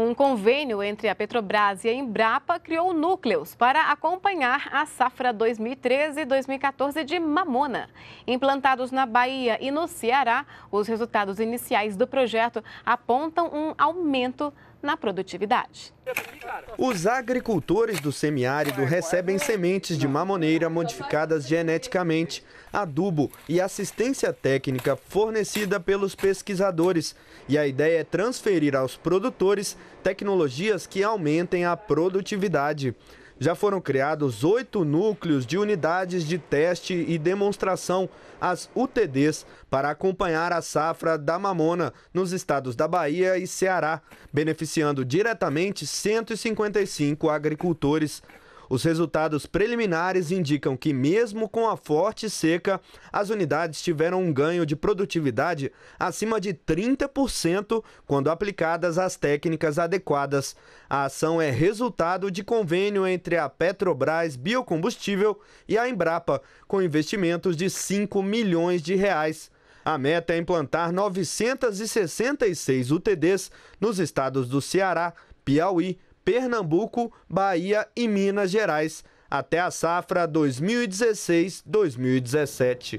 Um convênio entre a Petrobras e a Embrapa criou núcleos para acompanhar a safra 2013 2014 de mamona. Implantados na Bahia e no Ceará, os resultados iniciais do projeto apontam um aumento na produtividade. Os agricultores do semiárido recebem sementes de mamoneira modificadas geneticamente, adubo e assistência técnica fornecida pelos pesquisadores. E a ideia é transferir aos produtores tecnologias que aumentem a produtividade já foram criados oito núcleos de unidades de teste e demonstração, as UTDs, para acompanhar a safra da mamona nos estados da Bahia e Ceará, beneficiando diretamente 155 agricultores. Os resultados preliminares indicam que, mesmo com a forte seca, as unidades tiveram um ganho de produtividade acima de 30% quando aplicadas as técnicas adequadas. A ação é resultado de convênio entre a Petrobras Biocombustível e a Embrapa, com investimentos de 5 milhões de reais. A meta é implantar 966 UTDs nos estados do Ceará, Piauí, Pernambuco, Bahia e Minas Gerais até a safra 2016-2017.